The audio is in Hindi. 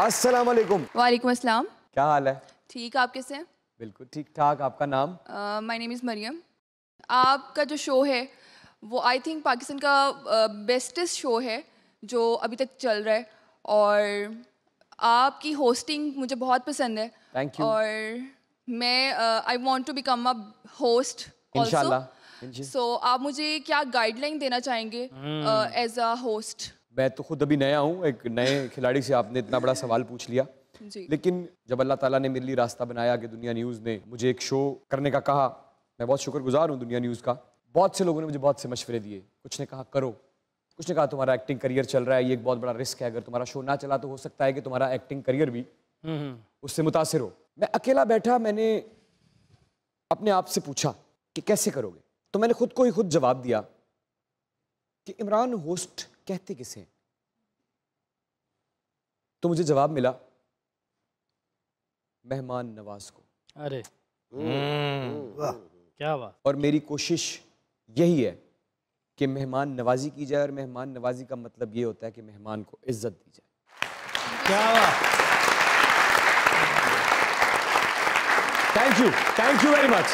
अस्सलाम वालेकुम वालेकुम अस्सलाम क्या हाल है ठीक आप कैसे हैं बिल्कुल ठीक ठाक आपका नाम माय नेम इज़ मरियम आपका जो शो है वो आई थिंक पाकिस्तान का बेस्टेस्ट uh, शो है जो अभी तक चल रहा है और आपकी होस्टिंग मुझे बहुत पसंद है थैंक यू और मैं I want to become a host इंशाल्लाह सो आप मुझे क्या गाइडलाइन देना चाहेंगे एज हम्म। अ होस्ट मैं तो खुद अभी नया हूँ एक नए खिलाड़ी से आपने इतना बड़ा सवाल पूछ लिया लेकिन जब अल्लाह ताला ने मेरे लिए रास्ता बनाया कि दुनिया न्यूज़ ने मुझे एक शो करने का कहा मैं बहुत शुक्रगुजार हूँ दुनिया न्यूज़ का बहुत से लोगों ने मुझे बहुत से मशवरे दिए कुछ ने कहा करो कुछ ने कहा तुम्हारा एक्टिंग करियर चल रहा है ये एक बहुत बड़ा रिस्क है अगर तुम्हारा शो ना चला तो हो सकता है कि तुम्हारा एक्टिंग करियर भी हम्म, हम्म। उससे मुतासर हो मैं अकेला बैठा मैंने अपने आप से पूछा कि कैसे करोगे तो मैंने खुद को ही खुद जवाब दिया कि इमरान होस्ट कहते किसे तो मुझे जवाब मिला मेहमान नवाज को अरे हम्म। हम्म। क्या वाह और मेरी कोशिश यही है कि मेहमान नवाजी की जाए और मेहमान नवाजी का मतलब ये होता है कि मेहमान को इज्जत दी जाए क्या thank you thank you very much